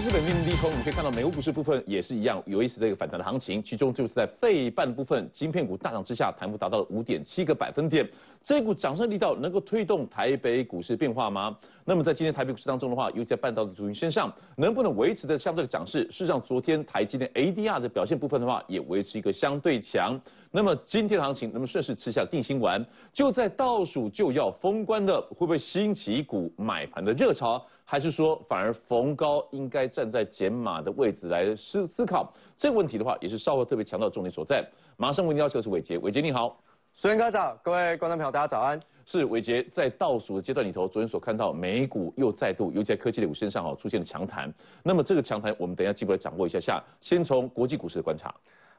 日本命运低空，我们可以看到美国股市部分也是一样，有一次这个反弹的行情，其中就是在费半部分芯片股大涨之下，弹幅达到了五点七个百分点，这股掌声力道能够推动台北股市变化吗？那么在今天台北股市当中的话，尤其在半导体族群身上，能不能维持在相对的涨势？事实上，昨天台积电 ADR 的表现部分的话，也维持一个相对强。那么今天的行情，那么顺势吃下定心丸。就在倒数就要封关的，会不会兴起一股买盘的热潮？还是说反而逢高应该站在减码的位置来思思考这个问题的话，也是稍后特别强调重点所在。马上为您邀请的是伟杰，伟杰你好，苏云哥早，各位观众朋友，大家早安。是伟杰在倒数的阶段里头，昨天所看到美股又再度，尤其在科技的股身上哦出现了强弹。那么这个强弹，我们等一下进一步来掌握一下下。先从国际股市的观察，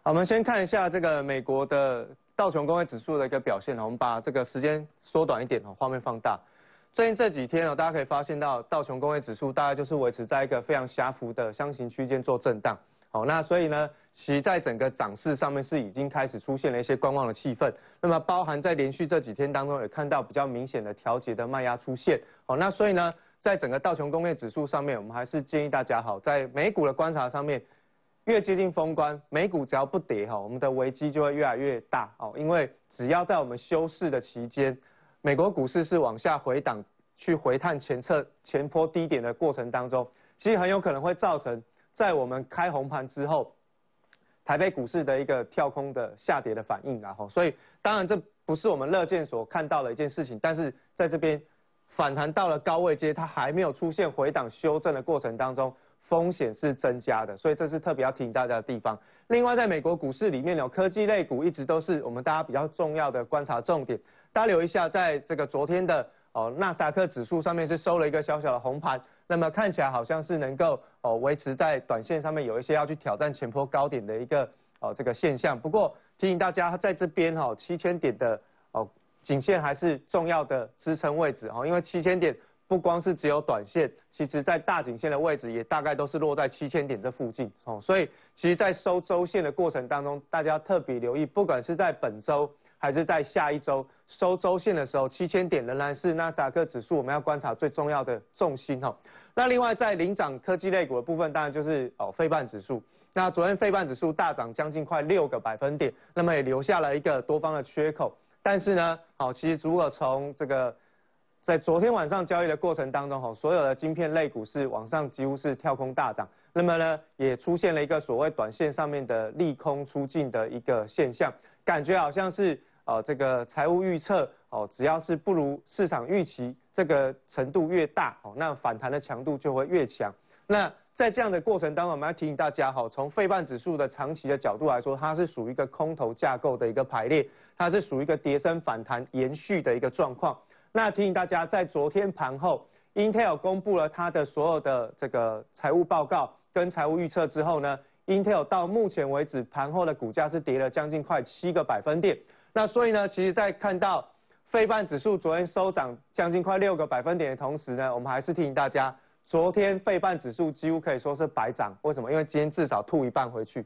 好，我们先看一下这个美国的道琼工业指数的一个表现。我们把这个时间缩短一点哦，画面放大。最近这几天哦，大家可以发现到道琼工业指数大概就是维持在一个非常狭幅的箱型区间做震荡。好，那所以呢，其在整个涨势上面是已经开始出现了一些观望的气氛。那么，包含在连续这几天当中，也看到比较明显的调节的卖压出现。好，那所以呢，在整个道琼工业指数上面，我们还是建议大家好，在美股的观察上面，越接近封关，美股只要不跌哈，我们的危机就会越来越大哦。因为只要在我们休市的期间，美国股市是往下回档去回探前测前坡低点的过程当中，其实很有可能会造成。在我们开红盘之后，台北股市的一个跳空的下跌的反应，然后，所以当然这不是我们乐见所看到的一件事情，但是在这边反弹到了高位阶，它还没有出现回档修正的过程当中，风险是增加的，所以这是特别要提醒大家的地方。另外，在美国股市里面，有科技类股一直都是我们大家比较重要的观察重点，大家留意一下，在这个昨天的哦纳斯达克指数上面是收了一个小小的红盘。那么看起来好像是能够哦维持在短线上面有一些要去挑战前坡高点的一个哦这个现象。不过提醒大家在这边哈，七千点的哦颈线还是重要的支撑位置哦，因为七千点不光是只有短线，其实在大颈线的位置也大概都是落在七千点这附近哦。所以其实，在收周线的过程当中，大家特别留意，不管是在本周。还是在下一周收周线的时候，七千点仍然是纳斯达克指数我们要观察最重要的重心哦。那另外在领涨科技类股的部分，当然就是哦费半指数。那昨天费半指数大涨将近快六个百分点，那么也留下了一个多方的缺口。但是呢，好其实如果从这个在昨天晚上交易的过程当中哈，所有的晶片类股是往上几乎是跳空大涨，那么呢也出现了一个所谓短线上面的利空出尽的一个现象，感觉好像是。哦，这个财务预测哦，只要是不如市场预期，这个程度越大哦，那反弹的强度就会越强。那在这样的过程当中，我们要提醒大家哈，从费半指数的长期的角度来说，它是属于一个空头架构的一个排列，它是属于一个跌升反弹延续的一个状况。那提醒大家，在昨天盘后，Intel 公布了它的所有的这个财务报告跟财务预测之后呢，Intel 到目前为止盘后的股价是跌了将近快七个百分点。那所以呢，其实，在看到费半指数昨天收涨将近快六个百分点的同时呢，我们还是提醒大家，昨天费半指数几乎可以说是白涨。为什么？因为今天至少吐一半回去，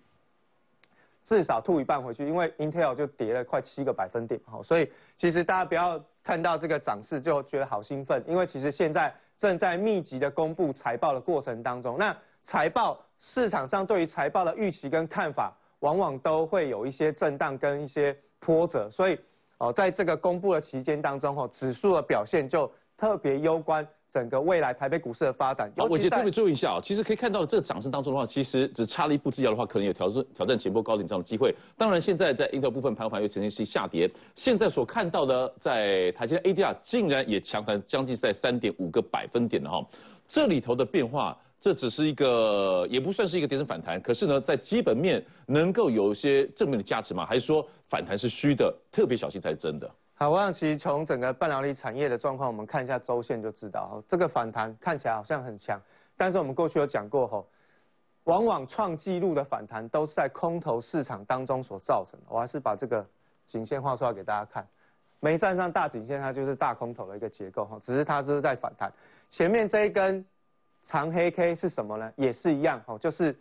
至少吐一半回去，因为 Intel 就跌了快七个百分点。好，所以其实大家不要看到这个涨势就觉得好兴奋，因为其实现在正在密集的公布财报的过程当中。那财报市场上对于财报的预期跟看法，往往都会有一些震荡跟一些。波折，所以哦，在这个公布的期间当中，哈，指数的表现就特别攸关整个未来台北股市的发展。我特别注意一下哦，其实可以看到这个掌声当中的话，其实只差了一步之遥的话，可能有挑战挑战前波高点这样的机会。当然，现在在英特部分盘盘又呈现是下跌。现在所看到的，在台积电 ADR 竟然也强弹将近在三点五个百分点的哈，这里头的变化。这只是一个，也不算是一个跌升反弹，可是呢，在基本面能够有一些正面的价值吗？还是说反弹是虚的？特别小心才是真的。好，我想其实从整个半导体产业的状况，我们看一下周线就知道，哈，这个反弹看起来好像很强，但是我们过去有讲过，吼，往往创纪录的反弹都是在空头市场当中所造成的。我还是把这个颈线画出来给大家看，没站上大颈线，它就是大空头的一个结构，哈，只是它就是在反弹前面这一根。长黑 K 是什么呢？也是一样哦，就是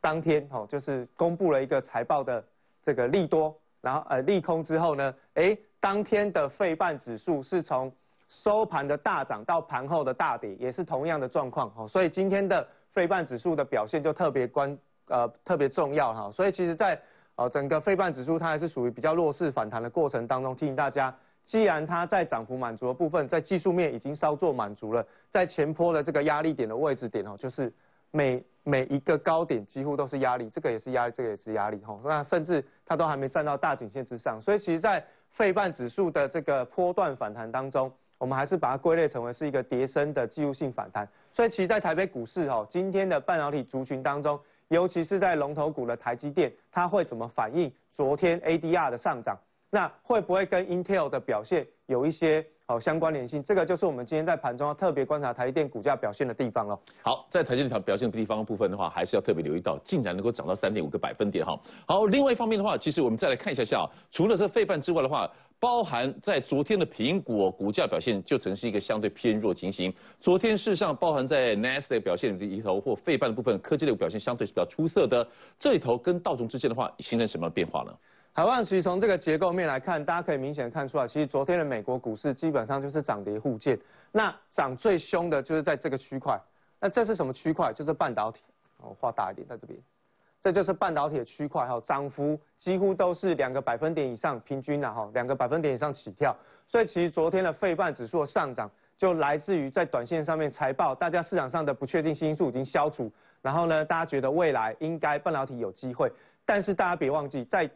当天哦，就是公布了一个财报的这个利多，然后呃利空之后呢，哎，当天的费半指数是从收盘的大涨到盘后的大跌，也是同样的状况哦。所以今天的费半指数的表现就特别关呃特别重要哈。所以其实在呃整个费半指数它还是属于比较弱势反弹的过程当中，提醒大家。既然它在涨幅满足的部分，在技术面已经稍作满足了，在前坡的这个压力点的位置点哦，就是每每一个高点几乎都是压力，这个也是压力，这个也是压力哈。那甚至它都还没站到大颈线之上，所以其实在费半指数的这个波段反弹当中，我们还是把它归类成为是一个跌升的技术性反弹。所以其实在台北股市哦，今天的半导体族群当中，尤其是在龙头股的台积电，它会怎么反映昨天 ADR 的上涨？那会不会跟 Intel 的表现有一些好相关联性？这个就是我们今天在盘中要特别观察台积电股价表现的地方了。好，在台积电表现的地方部分的话，还是要特别留意到，竟然能够涨到三点五个百分点哈。好，另外一方面的话，其实我们再来看一下下，除了这费半之外的话，包含在昨天的苹果股价表现就曾是一个相对偏弱情形。昨天事实上包含在 n a s d a 表现的一头或费半的部分，科技类表现相对是比较出色的。这里头跟道琼之间的话，形成什么变化呢？好，其实从这个结构面来看，大家可以明显看出来，其实昨天的美国股市基本上就是涨跌互见。那涨最凶的就是在这个区块，那这是什么区块？就是半导体。我画大一点，在这边，这就是半导体的区块，还有涨幅几乎都是两个百分点以上，平均呐哈，两个百分点以上起跳。所以其实昨天的费半指数上涨，就来自于在短线上面财报，大家市场上的不确定性因素已经消除，然后呢，大家觉得未来应该半导体有机会。但是大家别忘记在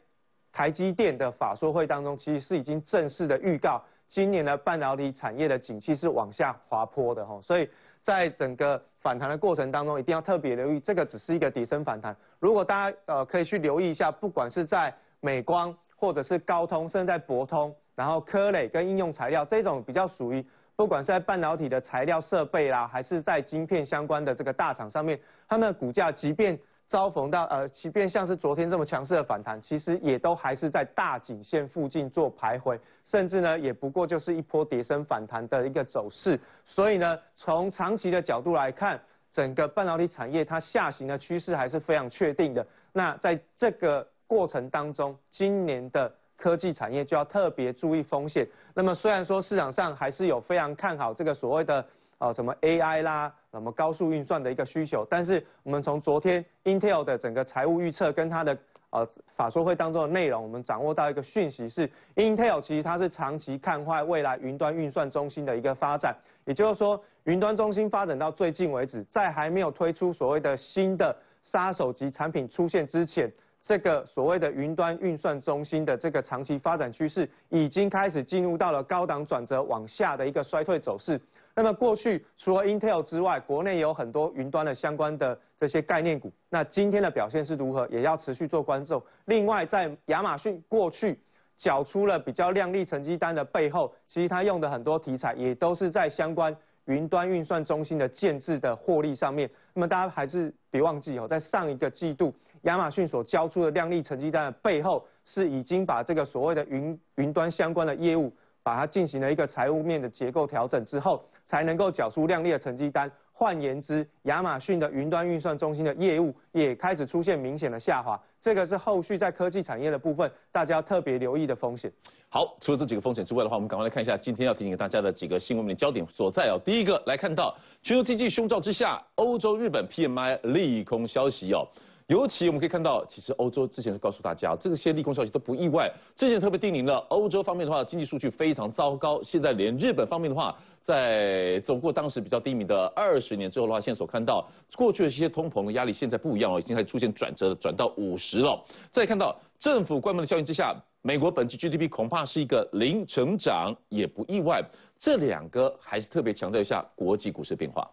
台积电的法说会当中，其实是已经正式的预告，今年的半导体产业的景气是往下滑坡的哈，所以在整个反弹的过程当中，一定要特别留意，这个只是一个底升反弹。如果大家呃可以去留意一下，不管是在美光或者是高通，甚至在博通，然后科磊跟应用材料这种比较属于，不管是在半导体的材料设备啦，还是在晶片相关的这个大厂上面，它们的股价即便。遭逢到呃，即便像是昨天这么强势的反弹，其实也都还是在大颈线附近做徘徊，甚至呢，也不过就是一波跌升反弹的一个走势。所以呢，从长期的角度来看，整个半导体产业它下行的趋势还是非常确定的。那在这个过程当中，今年的科技产业就要特别注意风险。那么虽然说市场上还是有非常看好这个所谓的呃什么 AI 啦。我们高速运算的一个需求，但是我们从昨天 Intel 的整个财务预测跟它的呃法说会当中的内容，我们掌握到一个讯息是，Intel 其实它是长期看坏未来云端运算中心的一个发展。也就是说，云端中心发展到最近为止，在还没有推出所谓的新的杀手级产品出现之前，这个所谓的云端运算中心的这个长期发展趋势，已经开始进入到了高档转折往下的一个衰退走势。那么过去除了 Intel 之外，国内有很多云端的相关的这些概念股。那今天的表现是如何？也要持续做关注。另外，在亚马逊过去缴出了比较亮丽成绩单的背后，其实它用的很多题材也都是在相关云端运算中心的建置的获利上面。那么大家还是别忘记哦，在上一个季度，亚马逊所交出的亮丽成绩单的背后，是已经把这个所谓的云云端相关的业务，把它进行了一个财务面的结构调整之后。才能够缴出亮丽的成绩单。换言之，亚马逊的云端运算中心的业务也开始出现明显的下滑，这个是后续在科技产业的部分，大家特别留意的风险。好，除了这几个风险之外的话，我们赶快来看一下今天要提醒大家的几个新闻的焦点所在哦。第一个来看到全球经济胸罩之下，欧洲、日本 PMI 利空消息哦。尤其我们可以看到，其实欧洲之前告诉大家，这些利空消息都不意外。之前特别叮咛的欧洲方面的话，经济数据非常糟糕。现在连日本方面的话，在走过当时比较低迷的二十年之后的话，现在所看到过去的这些通膨的压力，现在不一样，已经开始出现转折，转到五十了。再看到政府关门的效应之下，美国本期 GDP 恐怕是一个零成长，也不意外。这两个还是特别强调一下国际股市变化。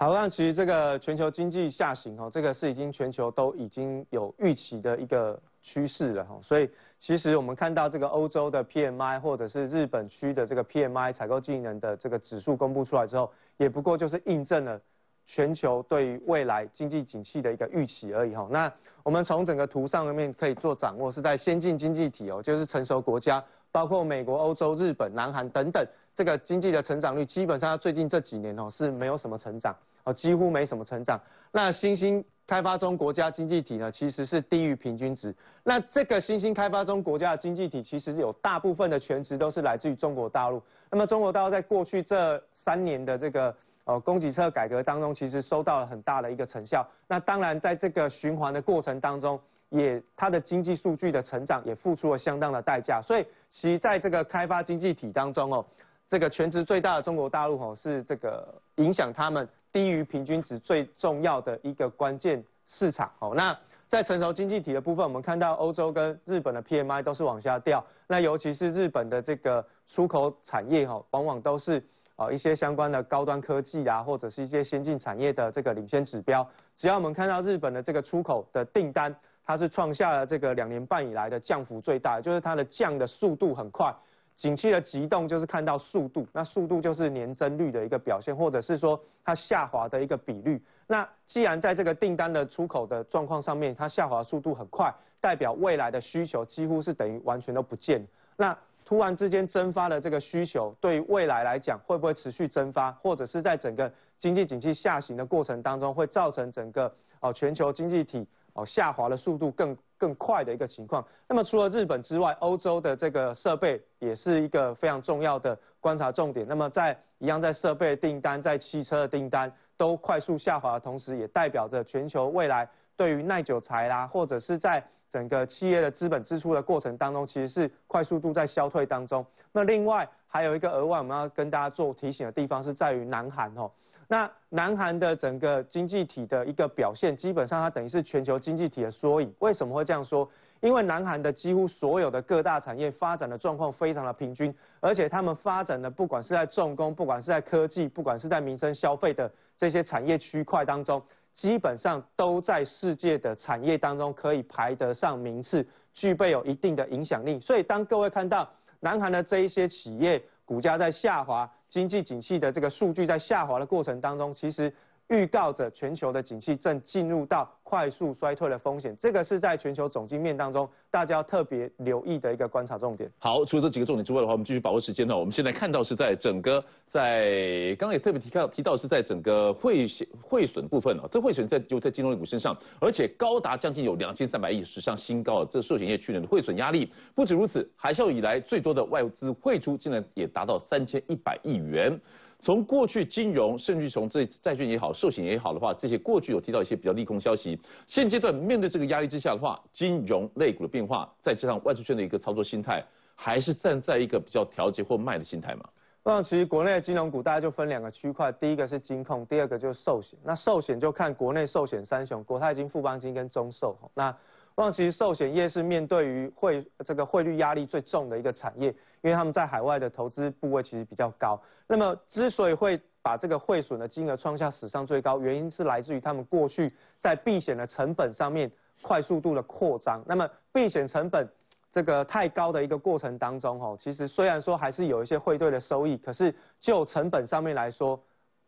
好，那其实这个全球经济下行哦，这个是已经全球都已经有预期的一个趋势了哈。所以其实我们看到这个欧洲的 PMI 或者是日本区的这个 PMI 采购技能的这个指数公布出来之后，也不过就是印证了全球对于未来经济景气的一个预期而已哈。那我们从整个图上面可以做掌握，是在先进经济体哦，就是成熟国家。包括美国、欧洲、日本、南韩等等，这个经济的成长率基本上，最近这几年哦是没有什么成长，哦几乎没什么成长。那新兴开发中国家经济体呢，其实是低于平均值。那这个新兴开发中国家的经济体，其实有大部分的全值都是来自于中国大陆。那么中国大陆在过去这三年的这个呃供给侧改革当中，其实收到了很大的一个成效。那当然，在这个循环的过程当中。也，它的经济数据的成长也付出了相当的代价。所以，其实在这个开发经济体当中哦，这个全职最大的中国大陆哦，是这个影响他们低于平均值最重要的一个关键市场哦。那在成熟经济体的部分，我们看到欧洲跟日本的 PMI 都是往下掉。那尤其是日本的这个出口产业哈，往往都是啊一些相关的高端科技啊，或者是一些先进产业的这个领先指标。只要我们看到日本的这个出口的订单。它是创下了这个两年半以来的降幅最大，就是它的降的速度很快。景气的急动就是看到速度，那速度就是年增率的一个表现，或者是说它下滑的一个比率。那既然在这个订单的出口的状况上面，它下滑速度很快，代表未来的需求几乎是等于完全都不见。那突然之间蒸发的这个需求，对于未来来讲，会不会持续蒸发，或者是在整个经济景气下行的过程当中，会造成整个哦全球经济体？哦，下滑的速度更更快的一个情况。那么除了日本之外，欧洲的这个设备也是一个非常重要的观察重点。那么在一样在设备订单、在汽车的订单都快速下滑的同时，也代表着全球未来对于耐久材啦，或者是在整个企业的资本支出的过程当中，其实是快速度在消退当中。那另外还有一个额外我们要跟大家做提醒的地方，是在于南韩哦。那南韩的整个经济体的一个表现，基本上它等于是全球经济体的缩影。为什么会这样说？因为南韩的几乎所有的各大产业发展的状况非常的平均，而且他们发展的不管是在重工，不管是在科技，不管是在民生消费的这些产业区块当中，基本上都在世界的产业当中可以排得上名次，具备有一定的影响力。所以当各位看到南韩的这一些企业，股价在下滑，经济景气的这个数据在下滑的过程当中，其实。预告着全球的景气正进入到快速衰退的风险，这个是在全球总经面当中大家要特别留意的一个观察重点。好，除了这几个重点之外的话，我们继续把握时间呢。我们现在看到是在整个在刚刚也特别提到提到是在整个汇损汇损部分哦，这汇损在就在金融股身上，而且高达将近有两千三百亿，史上新高这寿险业去年的汇损压力不止如此，海啸以来最多的外资汇出，竟然也达到三千一百亿元。从过去金融，甚至从这债券也好、寿险也好的话，这些过去有提到一些比较利空消息。现阶段面对这个压力之下的话，金融类股的变化，再加上外资券的一个操作心态，还是站在一个比较调节或卖的心态嘛？那其实国内金融股大家就分两个区块，第一个是金控，第二个就是寿险。那寿险就看国内寿险三雄：国泰金、富邦金跟中寿。那望其实寿险业是面对于汇这个汇率压力最重的一个产业，因为他们在海外的投资部位其实比较高。那么，之所以会把这个汇损的金额创下史上最高，原因是来自于他们过去在避险的成本上面快速度的扩张。那么，避险成本这个太高的一个过程当中，吼，其实虽然说还是有一些汇兑的收益，可是就成本上面来说，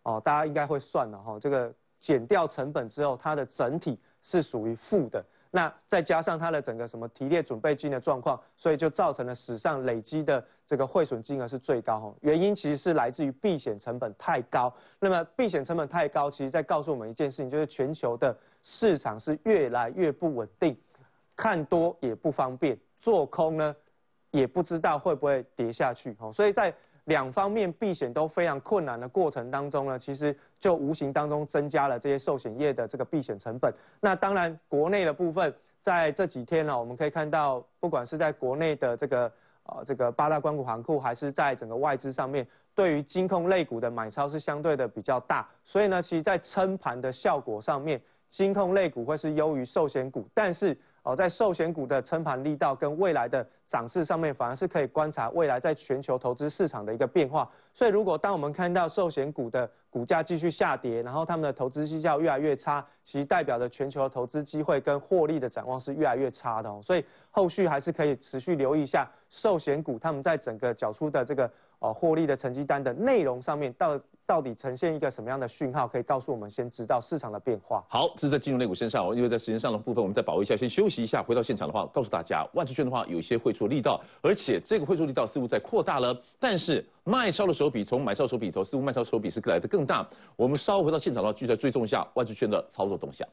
哦，大家应该会算了，吼，这个减掉成本之后，它的整体是属于负的。那再加上它的整个什么提列准备金的状况，所以就造成了史上累积的这个汇损金额是最高。哈，原因其实是来自于避险成本太高。那么避险成本太高，其实在告诉我们一件事情，就是全球的市场是越来越不稳定，看多也不方便，做空呢也不知道会不会跌下去。哈，所以在。两方面避险都非常困难的过程当中呢，其实就无形当中增加了这些寿险业的这个避险成本。那当然，国内的部分在这几天呢，我们可以看到，不管是在国内的这个呃这个八大关谷行库，还是在整个外资上面，对于金控类股的买超是相对的比较大。所以呢，其实在撑盘的效果上面，金控类股会是优于寿险股，但是。哦，在寿险股的撑盘力道跟未来的涨势上面，反而是可以观察未来在全球投资市场的一个变化。所以，如果当我们看到寿险股的股价继续下跌，然后他们的投资绩效越来越差，其实代表的全球投资机会跟获利的展望是越来越差的哦。所以，后续还是可以持续留意一下寿险股他们在整个缴出的这个哦获利的成绩单的内容上面到。到底呈现一个什么样的讯号，可以告诉我们先知道市场的变化？好，这是在金融类股身上，因为在时间上的部分，我们再保一下，先休息一下。回到现场的话，告诉大家，万磁券的话，有一些汇出力道，而且这个汇出力道似乎在扩大了。但是卖超的手笔从买超手笔头，似乎卖超手笔是来的更大。我们稍微回到现场的话，续在追踪一下万磁券的操作动向。